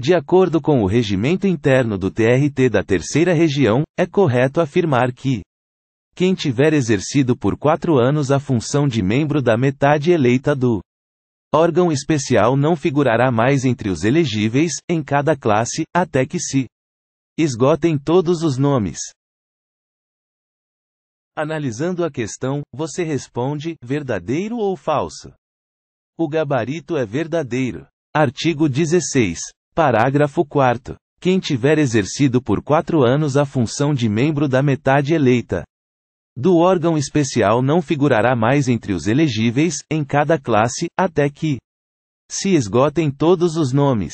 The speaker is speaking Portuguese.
De acordo com o regimento interno do TRT da Terceira Região, é correto afirmar que quem tiver exercido por quatro anos a função de membro da metade eleita do órgão especial não figurará mais entre os elegíveis, em cada classe, até que se esgotem todos os nomes. Analisando a questão, você responde: verdadeiro ou falso? O gabarito é verdadeiro. Artigo 16. Parágrafo 4 quem tiver exercido por quatro anos a função de membro da metade eleita do órgão especial não figurará mais entre os elegíveis, em cada classe, até que se esgotem todos os nomes.